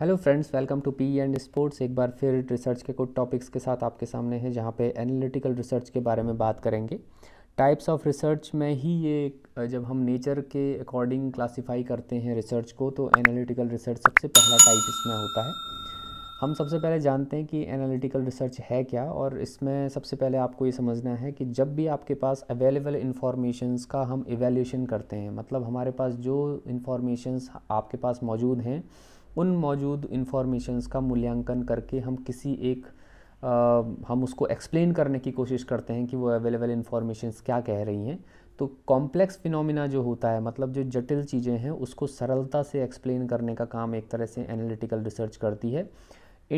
hello friends welcome to P and sports एक बार फिर रिसर्च के कुछ टॉपिक्स के साथ आपके सामने है जहाँ पे एनालिटिकल रिसर्च के बारे में बात करेंगे टाइप्स ऑफ रिसर्च में ही ये जब हम नेचर के अकॉर्डिंग क्लासिफाई करते हैं रिसर्च को तो एनालिटिकल रिसर्च सबसे पहला टाइप इसमें होता है हम सबसे पहले जानते हैं कि एनालिटिकल रिसर्च है क्या और इसमें सबसे पहले आपको ये समझना है कि जब भी आपके पास अवेलेबल इन्फॉर्मेशंस का हम इवेल्यूशन करते हैं मतलब हमारे पास जो इन्फॉर्मेशंस आपके पास मौजूद हैं उन मौजूद इन्फॉर्मेशंस का मूल्यांकन करके हम किसी एक आ, हम उसको एक्सप्लेन करने की कोशिश करते हैं कि वो अवेलेबल इन्फॉर्मेशंस क्या कह रही हैं तो कॉम्प्लेक्स फिनोमिना जो होता है मतलब जो जटिल चीज़ें हैं उसको सरलता से एक्सप्लेन करने का काम एक तरह से एनालिटिकल रिसर्च करती है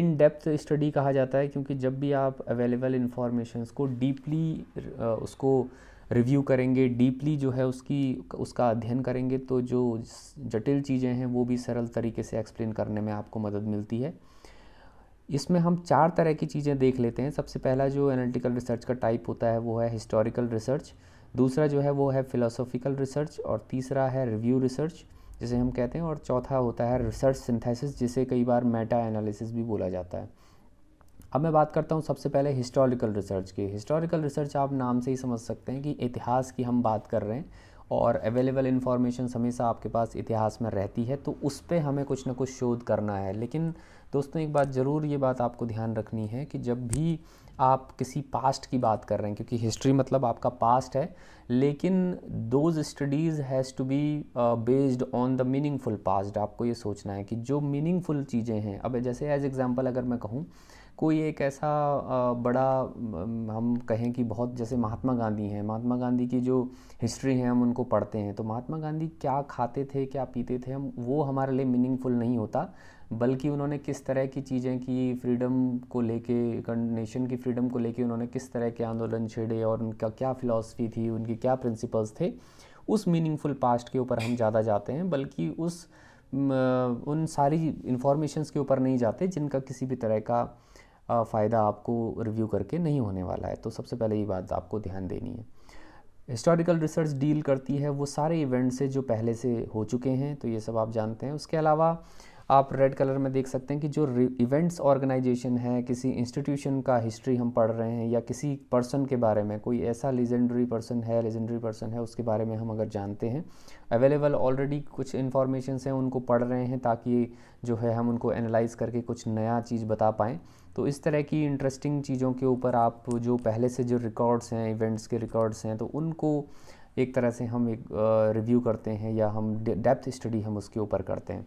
इन डेप्थ स्टडी कहा जाता है क्योंकि जब भी आप अवेलेबल इन्फॉर्मेशंस को डीपली उसको रिव्यू करेंगे डीपली जो है उसकी उसका अध्ययन करेंगे तो जो जटिल चीज़ें हैं वो भी सरल तरीके से एक्सप्लेन करने में आपको मदद मिलती है इसमें हम चार तरह की चीज़ें देख लेते हैं सबसे पहला जो एनालिटिकल रिसर्च का टाइप होता है वो है हिस्टोरिकल रिसर्च दूसरा जो है वो है फिलोसॉफिकल रिसर्च और तीसरा है रिव्यू रिसर्च जिसे हम कहते हैं और चौथा होता है रिसर्च सिंथेसिस जिसे कई बार मेटा एनालिसिस भी बोला जाता है अब मैं बात करता हूँ सबसे पहले हिस्टोरिकल रिसर्च की हिस्टोरिकल रिसर्च आप नाम से ही समझ सकते हैं कि इतिहास की हम बात कर रहे हैं और अवेलेबल इन्फॉर्मेशन हमेशा आपके पास इतिहास में रहती है तो उस पर हमें कुछ ना कुछ शोध करना है लेकिन दोस्तों एक बात ज़रूर ये बात आपको ध्यान रखनी है कि जब भी आप किसी पास्ट की बात कर रहे हैं क्योंकि हिस्ट्री मतलब आपका पास्ट है लेकिन those studies has to be based on the meaningful past आपको ये सोचना है कि जो मीनिंगफुल चीज़ें हैं अब जैसे एज एग्ज़ाम्पल अगर मैं कहूँ कोई एक ऐसा uh, बड़ा um, हम कहें कि बहुत जैसे महात्मा गांधी हैं महात्मा गांधी की जो हिस्ट्री है हम उनको पढ़ते हैं तो महात्मा गांधी क्या खाते थे क्या पीते थे हम वो हमारे लिए मीनिंगफुल नहीं होता बल्कि उन्होंने किस तरह की चीज़ें की फ्रीडम को लेके नेशन की फ्रीडम को लेके उन्होंने किस तरह के आंदोलन छेड़े और उनका क्या फ़िलासफ़ी थी उनके क्या प्रिंसिपल्स थे उस मीनिंगफुल पास्ट के ऊपर हम ज़्यादा जाते हैं बल्कि उस उन सारी इन्फॉर्मेशंस के ऊपर नहीं जाते जिनका किसी भी तरह का फ़ायदा आपको रिव्यू करके नहीं होने वाला है तो सबसे पहले ये बात आपको ध्यान देनी है हिस्टोरिकल रिसर्च डील करती है वो सारे इवेंट से जो पहले से हो चुके हैं तो ये सब आप जानते हैं उसके अलावा आप रेड कलर में देख सकते हैं कि जो इवेंट्स ऑर्गेनाइजेशन है किसी इंस्टीट्यूशन का हिस्ट्री हम पढ़ रहे हैं या किसी पर्सन के बारे में कोई ऐसा लेजेंडरी पर्सन है लेजेंडरी पर्सन है उसके बारे में हम अगर जानते हैं अवेलेबल ऑलरेडी कुछ इन्फॉर्मेशन हैं उनको पढ़ रहे हैं ताकि जो है हम उनको एनालाइज करके कुछ नया चीज़ बता पाएँ तो इस तरह की इंटरेस्टिंग चीज़ों के ऊपर आप जो पहले से जो रिकॉर्ड्स हैं इवेंट्स के रिकॉर्ड्स हैं तो उनको एक तरह से हम एक रिव्यू करते हैं या हम डेप्थ स्टडी हम उसके ऊपर करते हैं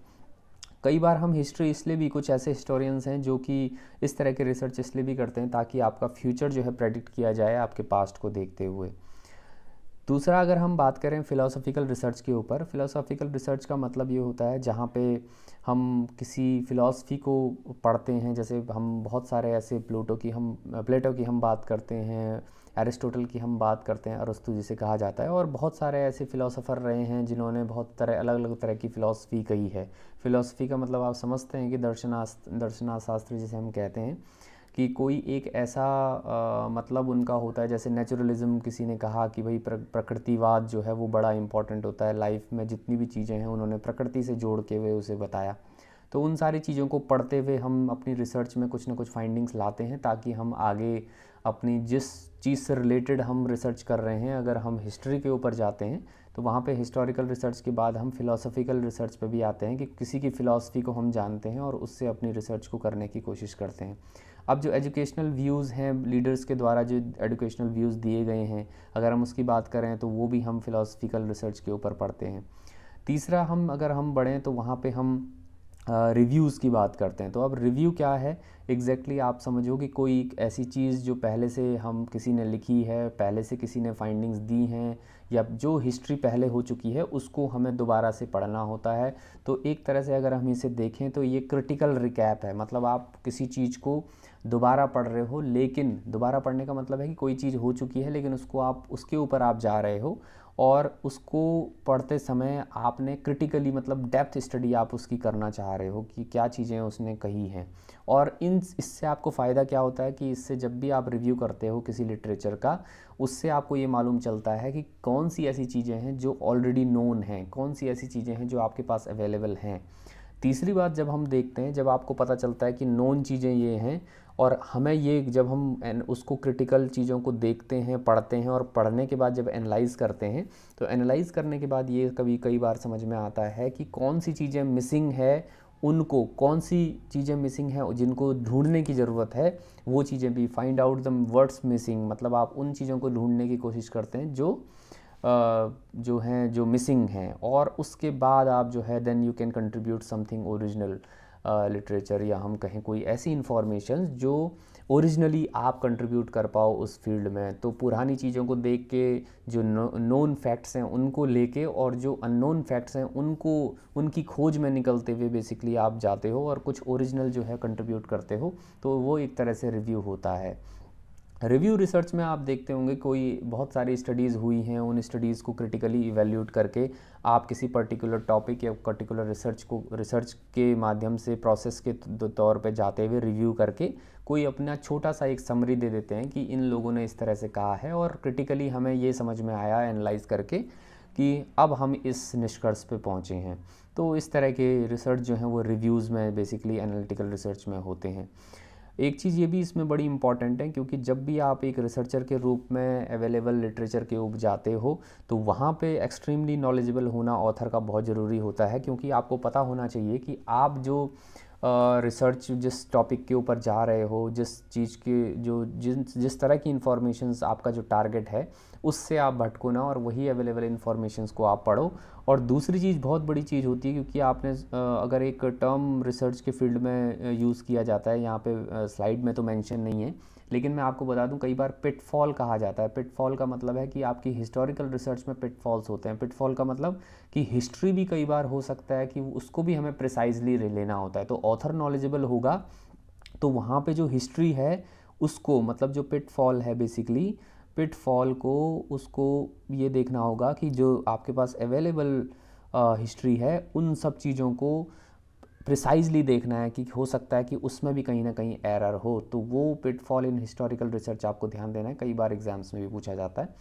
कई बार हम हिस्ट्री इसलिए भी कुछ ऐसे हिस्टोरियंस हैं जो कि इस तरह के रिसर्च इसलिए भी करते हैं ताकि आपका फ्यूचर जो है प्रेडिक्ट किया जाए आपके पास्ट को देखते हुए दूसरा अगर हम बात करें फ़िलोसॉफ़िकल रिसर्च के ऊपर फ़िलोसॉफ़िकल रिसर्च का मतलब ये होता है जहाँ पे हम किसी फ़िलासफ़ी को पढ़ते हैं जैसे हम बहुत सारे ऐसे प्लूटो की हम प्लेटो की हम बात करते हैं एरिस्टोटल की हम बात करते हैं अरस्तु जिसे कहा जाता है और बहुत सारे ऐसे फ़िलासफ़र रहे हैं जिन्होंने बहुत तरह अलग अलग तरह की फ़िलासफ़ी कही है फ़िलासफ़ी का मतलब आप समझते हैं कि दर्शना दर्शनाशास्त्र जिसे हम कहते हैं कि कोई एक ऐसा आ, मतलब उनका होता है जैसे नेचुरलिज्म किसी ने कहा कि भाई प्रकृतिवाद जो है वो बड़ा इंपॉर्टेंट होता है लाइफ में जितनी भी चीज़ें हैं उन्होंने प्रकृति से जोड़ के हुए उसे बताया तो उन सारी चीज़ों को पढ़ते हुए हम अपनी रिसर्च में कुछ ना कुछ फाइंडिंग्स लाते हैं ताकि हम आगे अपनी जिस चीज़ से रिलेटेड हम रिसर्च कर रहे हैं अगर हम हिस्ट्री के ऊपर जाते हैं तो वहाँ पे हिस्टोरिकल रिसर्च के बाद हम फिलोसफिकल रिसर्च पे भी आते हैं कि किसी की फ़िलासफ़ी को हम जानते हैं और उससे अपनी रिसर्च को करने की कोशिश करते हैं अब जो एजुकेशनल व्यूज़ हैं लीडर्स के द्वारा जो एजुकेशनल व्यूज़ दिए गए हैं अगर हम उसकी बात करें तो वो भी हम फिलोसफिकल रिसर्च के ऊपर पढ़ते हैं तीसरा हम अगर हम बढ़ें तो वहाँ पर हम रिव्यूज़ की बात करते हैं तो अब रिव्यू क्या है एग्जैक्टली exactly आप समझो कि कोई ऐसी चीज़ जो पहले से हम किसी ने लिखी है पहले से किसी ने फाइंडिंग्स दी हैं या जो हिस्ट्री पहले हो चुकी है उसको हमें दोबारा से पढ़ना होता है तो एक तरह से अगर हम इसे देखें तो ये क्रिटिकल रिकैप है मतलब आप किसी चीज़ को दोबारा पढ़ रहे हो लेकिन दोबारा पढ़ने का मतलब है कि कोई चीज़ हो चुकी है लेकिन उसको आप उसके ऊपर आप जा रहे हो और उसको पढ़ते समय आपने क्रिटिकली मतलब डेप्थ स्टडी आप उसकी करना चाह रहे हो कि क्या चीज़ें उसने कही हैं और इन इससे आपको फ़ायदा क्या होता है कि इससे जब भी आप रिव्यू करते हो किसी लिटरेचर का उससे आपको ये मालूम चलता है कि कौन सी ऐसी चीज़ें हैं जो ऑलरेडी नोन हैं कौन सी ऐसी चीज़ें हैं जो आपके पास अवेलेबल हैं तीसरी बात जब हम देखते हैं जब आपको पता चलता है कि नॉन चीज़ें ये हैं और हमें ये जब हम उसको क्रिटिकल चीज़ों को देखते हैं पढ़ते हैं और पढ़ने के बाद जब एनालाइज़ करते हैं तो एनालाइज़ करने के बाद ये कभी कई बार समझ में आता है कि कौन सी चीज़ें मिसिंग है उनको कौन सी चीज़ें मिसिंग हैं जिनको ढूंढने की ज़रूरत है वो चीज़ें भी find out the words missing मतलब आप उन चीज़ों को ढूंढने की कोशिश करते हैं जो जो हैं जो मिसिंग हैं और उसके बाद आप जो है then you can contribute something original literature या हम कहें कोई ऐसी इन्फॉर्मेशन जो ओरिजिनली आप कंट्रीब्यूट कर पाओ उस फील्ड में तो पुरानी चीज़ों को देख के जो नोन फैक्ट्स हैं उनको लेके और जो अननोन फैक्ट्स हैं उनको उनकी खोज में निकलते हुए बेसिकली आप जाते हो और कुछ ओरिजिनल जो है कंट्रीब्यूट करते हो तो वो एक तरह से रिव्यू होता है रिव्यू रिसर्च में आप देखते होंगे कोई बहुत सारी स्टडीज़ हुई हैं उन स्टडीज़ को क्रिटिकली इवेल्यूट करके आप किसी पर्टिकुलर टॉपिक या पर्टिकुलर रिसर्च को रिसर्च के माध्यम से प्रोसेस के तौर पे जाते हुए रिव्यू करके कोई अपना छोटा सा एक समरी दे देते हैं कि इन लोगों ने इस तरह से कहा है और क्रिटिकली हमें ये समझ में आया एनालाइज करके कि अब हम इस निष्कर्ष पर पहुँचे हैं तो इस तरह के रिसर्च जो हैं वो रिव्यूज़ में बेसिकली एनालिटिकल रिसर्च में होते हैं एक चीज़ ये भी इसमें बड़ी इंपॉर्टेंट है क्योंकि जब भी आप एक रिसर्चर के रूप में अवेलेबल लिटरेचर के ऊपर जाते हो तो वहाँ पे एक्सट्रीमली नॉलेजेबल होना ऑथर का बहुत ज़रूरी होता है क्योंकि आपको पता होना चाहिए कि आप जो रिसर्च uh, जिस टॉपिक के ऊपर जा रहे हो जिस चीज़ के जो जिस जिस तरह की इन्फॉर्मेशन आपका जो टारगेट है उससे आप भटको ना और वही अवेलेबल इन्फॉर्मेशन को आप पढ़ो और दूसरी चीज़ बहुत बड़ी चीज़ होती है क्योंकि आपने अगर एक टर्म रिसर्च के फील्ड में यूज़ किया जाता है यहाँ पे स्लाइड में तो मेंशन नहीं है लेकिन मैं आपको बता दूं कई बार पिटफॉल कहा जाता है पिटफॉल का मतलब है कि आपकी हिस्टोरिकल रिसर्च में पिटफॉल्स होते हैं पिटफॉल का मतलब कि हिस्ट्री भी कई बार हो सकता है कि उसको भी हमें प्रिसाइजली लेना होता है तो ऑथर नॉलेजेबल होगा तो वहाँ पर जो हिस्ट्री है उसको मतलब जो पिटफॉल है बेसिकली पिटफॉल को उसको ये देखना होगा कि जो आपके पास अवेलेबल हिस्ट्री है उन सब चीज़ों को प्रिसाइजली देखना है कि हो सकता है कि उसमें भी कहीं ना कहीं एरर हो तो वो पिटफॉल इन हिस्टोरिकल रिसर्च आपको ध्यान देना है कई बार एग्ज़ाम्स में भी पूछा जाता है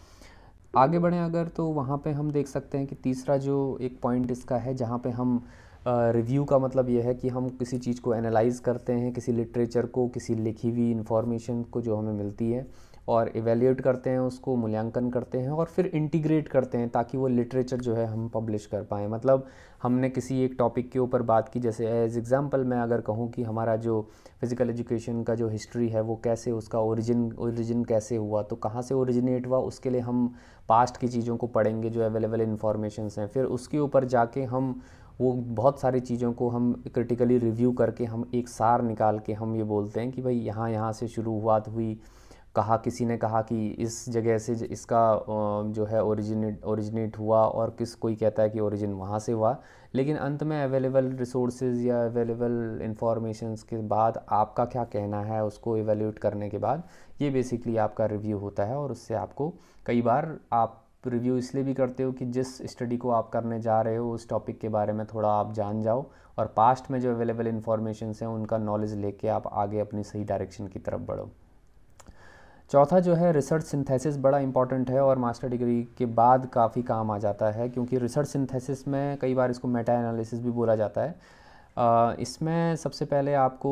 आगे बढ़ें अगर तो वहाँ पे हम देख सकते हैं कि तीसरा जो एक पॉइंट इसका है जहाँ पे हम रिव्यू का मतलब यह है कि हम किसी चीज़ को एनालाइज करते हैं किसी लिटरेचर को किसी लिखी हुई इन्फॉर्मेशन को जो हमें मिलती है और एवेल्यूएट करते हैं उसको मूल्यांकन करते हैं और फिर इंटीग्रेट करते हैं ताकि वो लिटरेचर जो है हम पब्लिश कर पाएँ मतलब हमने किसी एक टॉपिक के ऊपर बात की जैसे एज एग्ज़ाम्पल मैं अगर कहूँ कि हमारा जो फ़िज़िकल एजुकेशन का जो हिस्ट्री है वो कैसे उसका ओरिजिन ओरिजिन कैसे हुआ तो कहाँ से ओरिजिनेट हुआ उसके लिए हम पास्ट की चीज़ों को पढ़ेंगे जो अवेलेबल इन्फॉर्मेशन हैं फिर उसके ऊपर जाके हम वो बहुत सारी चीज़ों को हम क्रिटिकली रिव्यू करके हम एक सार निकाल के हम ये बोलते हैं कि भाई यहाँ यहाँ से शुरुआत हुई कहा किसी ने कहा कि इस जगह से इसका जो है ओरिजिनेट ओरिजिनेट हुआ और किस कोई कहता है कि ओरिजिन वहाँ से हुआ लेकिन अंत में अवेलेबल रिसोर्सेज या अवेलेबल इंफॉर्मेशंस के बाद आपका क्या कहना है उसको एवेल्यूट करने के बाद ये बेसिकली आपका रिव्यू होता है और उससे आपको कई बार आप रिव्यू इसलिए भी करते हो कि जिस स्टडी को आप करने जा रहे हो उस टॉपिक के बारे में थोड़ा आप जान जाओ और पास्ट में जो अवेलेबल इन्फॉर्मेशन हैं उनका नॉलेज लेके आप आगे अपनी सही डायरेक्शन की तरफ बढ़ो चौथा जो है रिसर्च सिंथेसिस बड़ा इंपॉर्टेंट है और मास्टर डिग्री के बाद काफ़ी काम आ जाता है क्योंकि रिसर्च सिंथेसिस में कई बार इसको मेटा एनालिसिस भी बोला जाता है इसमें सबसे पहले आपको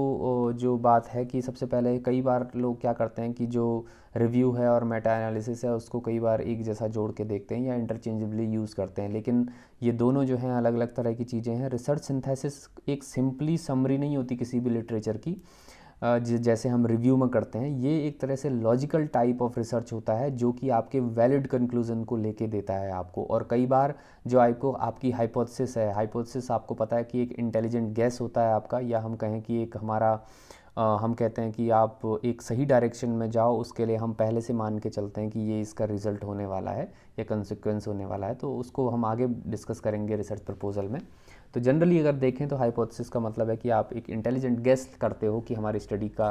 जो बात है कि सबसे पहले कई बार लोग क्या करते हैं कि जो रिव्यू है और मेटा एनालिसिस है उसको कई बार एक जैसा जोड़ के देखते हैं या इंटरचेंजेबली यूज़ करते हैं लेकिन ये दोनों जो हैं अलग अलग तरह की चीज़ें हैं रिसर्च सिंथेसिस एक सिंपली समरी नहीं होती किसी भी लिटरेचर की जैसे हम रिव्यू में करते हैं ये एक तरह से लॉजिकल टाइप ऑफ रिसर्च होता है जो कि आपके वैलिड कंक्लूजन को लेके देता है आपको और कई बार जो आपको आपकी हाइपोथेसिस है हाइपोथेसिस आपको पता है कि एक इंटेलिजेंट गैस होता है आपका या हम कहें कि एक हमारा आ, हम कहते हैं कि आप एक सही डायरेक्शन में जाओ उसके लिए हम पहले से मान के चलते हैं कि ये इसका रिज़ल्ट होने वाला है या कंसिक्वेंस होने वाला है तो उसको हम आगे डिस्कस करेंगे रिसर्च प्रपोजल में तो जनरली अगर देखें तो हाइपोथेसिस का मतलब है कि आप एक इंटेलिजेंट गेस करते हो कि हमारी स्टडी का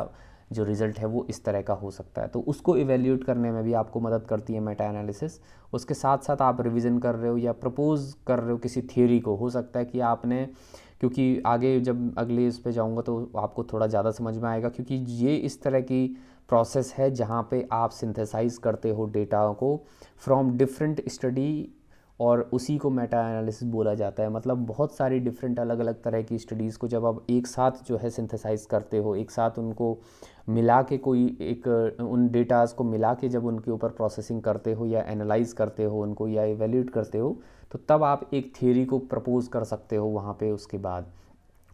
जो रिज़ल्ट है वो इस तरह का हो सकता है तो उसको इवेल्यूट करने में भी आपको मदद करती है मेटा एनालिसिस उसके साथ साथ आप रिविज़न कर रहे हो या प्रपोज कर रहे हो किसी थ्योरी को हो सकता है कि आपने क्योंकि आगे जब अगले इस पे जाऊंगा तो आपको थोड़ा ज़्यादा समझ में आएगा क्योंकि ये इस तरह की प्रोसेस है जहाँ पे आप सिंथेसाइज करते हो डेटा को फ्रॉम डिफरेंट स्टडी और उसी को मेटा एनालिसिस बोला जाता है मतलब बहुत सारी डिफरेंट अलग अलग तरह की स्टडीज़ को जब आप एक साथ जो है सिंथेसाइज करते हो एक साथ उनको मिला के कोई एक उन डेटाज़ को मिला के जब उनके ऊपर प्रोसेसिंग करते हो या एनालाइज करते हो उनको या एवेल्यूट करते हो तो तब आप एक थियोरी को प्रपोज़ कर सकते हो वहाँ पर उसके बाद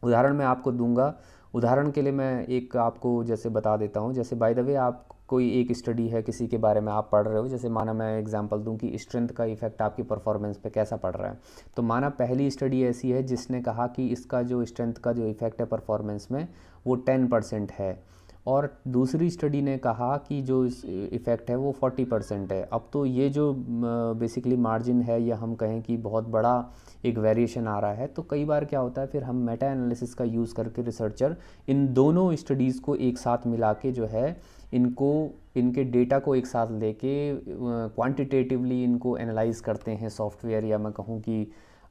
उदाहरण मैं आपको दूँगा उदाहरण के लिए मैं एक आपको जैसे बता देता हूँ जैसे बाय द वे आप कोई एक स्टडी है किसी के बारे में आप पढ़ रहे हो जैसे माना मैं एग्जांपल दूं कि स्ट्रेंथ का इफेक्ट आपकी परफॉर्मेंस पे कैसा पड़ रहा है तो माना पहली स्टडी ऐसी है जिसने कहा कि इसका जो स्ट्रेंथ का जो इफेक्ट है परफॉर्मेंस में वो टेन परसेंट है और दूसरी स्टडी ने कहा कि जो इस इफ़ेक्ट है वो 40 परसेंट है अब तो ये जो बेसिकली मार्जिन है या हम कहें कि बहुत बड़ा एक वेरिएशन आ रहा है तो कई बार क्या होता है फिर हम मेटा एनालिसिस का यूज़ करके रिसर्चर इन दोनों स्टडीज़ को एक साथ मिला के जो है इनको इनके डेटा को एक साथ लेके क्वांटिटेटिवली इनको एनालाइज करते हैं सॉफ्टवेयर या मैं कहूँ कि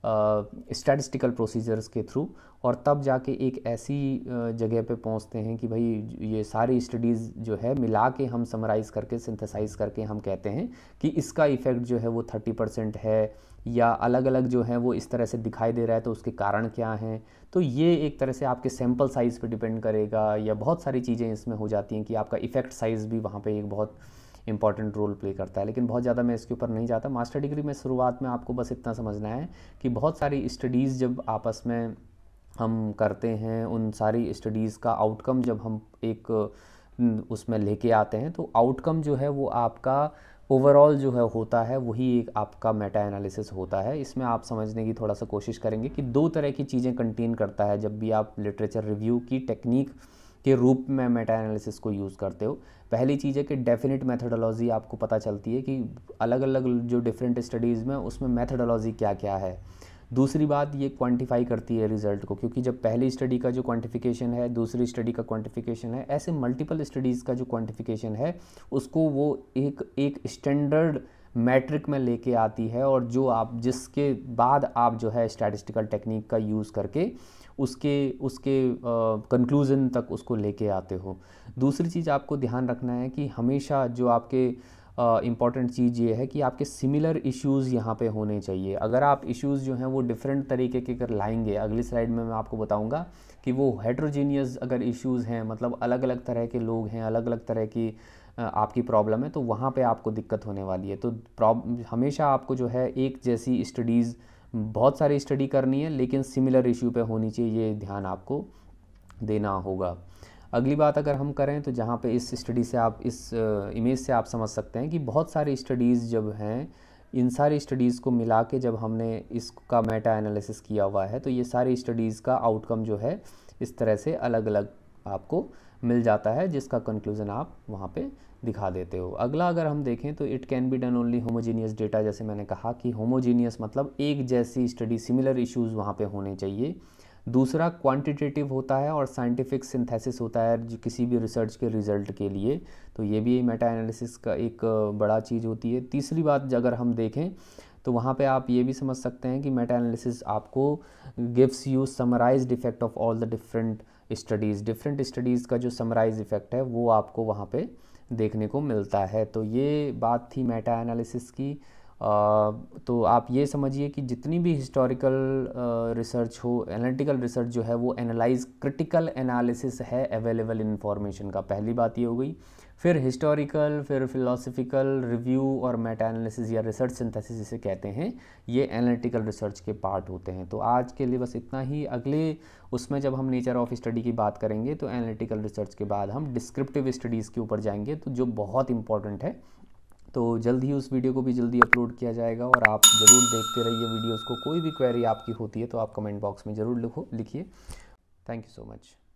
स्टैटिस्टिकल uh, प्रोसीजर्स के थ्रू और तब जाके एक ऐसी जगह पे पहुंचते हैं कि भाई ये सारी स्टडीज़ जो है मिला के हम समराइज़ करके सिंथेसाइज करके हम कहते हैं कि इसका इफ़ेक्ट जो है वो थर्टी परसेंट है या अलग अलग जो है वो इस तरह से दिखाई दे रहा है तो उसके कारण क्या हैं तो ये एक तरह से आपके सैम्पल साइज़ पे डिपेंड करेगा या बहुत सारी चीज़ें इसमें हो जाती हैं कि आपका इफ़ेक्ट साइज़ भी वहाँ पर एक बहुत इंपॉर्टेंट रोल प्ले करता है लेकिन बहुत ज़्यादा मैं इसके ऊपर नहीं जाता मास्टर डिग्री में शुरुआत में आपको बस इतना समझना है कि बहुत सारी स्टडीज़ जब आपस में हम करते हैं उन सारी स्टडीज़ का आउटकम जब हम एक उसमें लेके आते हैं तो आउटकम जो है वो आपका ओवरऑल जो है होता है वही एक आपका मेटा एनालिसिस होता है इसमें आप समझने की थोड़ा सा कोशिश करेंगे कि दो तरह की चीज़ें कंटेन करता है जब भी आप लिटरेचर रिव्यू की टेक्निक के रूप में मेटा एनालिसिस को यूज़ करते हो पहली चीज़ है कि डेफिनेट मेथडोलॉजी आपको पता चलती है कि अलग अलग जो डिफरेंट स्टडीज़ में उसमें मेथडोलॉजी क्या क्या है दूसरी बात ये क्वांटिफाई करती है रिजल्ट को क्योंकि जब पहली स्टडी का जो क्वांटिफिकेशन है दूसरी स्टडी का क्वांटिफिकेशन है ऐसे मल्टीपल स्टडीज़ का जो क्वांटिफिकेशन है उसको वो एक एक स्टैंडर्ड मैट्रिक में लेके आती है और जो आप जिसके बाद आप जो है स्टैटिस्टिकल टेक्निक का यूज़ करके उसके उसके कंक्लूज़न तक उसको लेके आते हो दूसरी चीज़ आपको ध्यान रखना है कि हमेशा जो आपके इम्पॉर्टेंट चीज़ ये है कि आपके सिमिलर इश्यूज़ यहाँ पे होने चाहिए अगर आप इश्यूज़ जो हैं वो डिफरेंट तरीके के अगर लाएंगे अगली स्लाइड में मैं आपको बताऊँगा कि वो हेट्रोजीनियस अगर इश्यूज़ हैं मतलब अलग अलग तरह के लोग हैं अलग अलग तरह की आपकी प्रॉब्लम है तो वहाँ पर आपको दिक्कत होने वाली है तो प्रॉब हमेशा आपको जो है एक जैसी स्टडीज़ बहुत सारी स्टडी करनी है लेकिन सिमिलर इशू पे होनी चाहिए ये ध्यान आपको देना होगा अगली बात अगर हम करें तो जहाँ पे इस स्टडी से आप इस इमेज से आप समझ सकते हैं कि बहुत सारे स्टडीज़ जब हैं इन सारी स्टडीज़ को मिला के जब हमने इसका मेटा एनालिसिस किया हुआ है तो ये सारी स्टडीज़ का आउटकम जो है इस तरह से अलग अलग आपको मिल जाता है जिसका कंक्लूज़न आप वहाँ पे दिखा देते हो अगला अगर हम देखें तो it can be done only homogeneous data जैसे मैंने कहा कि होमोजीनियस मतलब एक जैसी स्टडी सिमिलर इश्यूज़ वहाँ पे होने चाहिए दूसरा क्वांटिटेटिव होता है और साइंटिफिक सिंथेसिस होता है जो किसी भी रिसर्च के रिज़ल्ट के लिए तो ये भी मेटा एनालिसिस का एक बड़ा चीज़ होती है तीसरी बात अगर हम देखें तो वहाँ पे आप ये भी समझ सकते हैं कि मेटा एनालिसिस आपको gives you summarise effect of all the different studies different studies का जो समराइज इफेक्ट है वो आपको वहाँ पर देखने को मिलता है तो ये बात थी मेटा एनालिसिस की तो आप ये समझिए कि जितनी भी हिस्टोरिकल रिसर्च हो एनालिटिकल रिसर्च जो है वो एनालाइज क्रिटिकल एनालिसिस है अवेलेबल इन्फॉर्मेशन का पहली बात ये हो गई फिर हिस्टोरिकल फिर फिलोसफिकल रिव्यू और मेटा एनालिसिस या रिसर्च सिंथेसिस जिसे कहते हैं ये एनालिटिकल रिसर्च के पार्ट होते हैं तो आज के लिए बस इतना ही अगले उसमें जब हम नेचर ऑफ स्टडी की बात करेंगे तो एनालिटिकल रिसर्च के बाद हम डिस्क्रिप्टिव स्टडीज़ के ऊपर जाएंगे तो जो बहुत इंपॉर्टेंट है तो जल्द ही उस वीडियो को भी जल्दी अपलोड किया जाएगा और आप ज़रूर देखते रहिए वीडियोज़ को कोई भी क्वेरी आपकी होती है तो आप कमेंट बॉक्स में ज़रूर लिखो लिखिए थैंक यू सो मच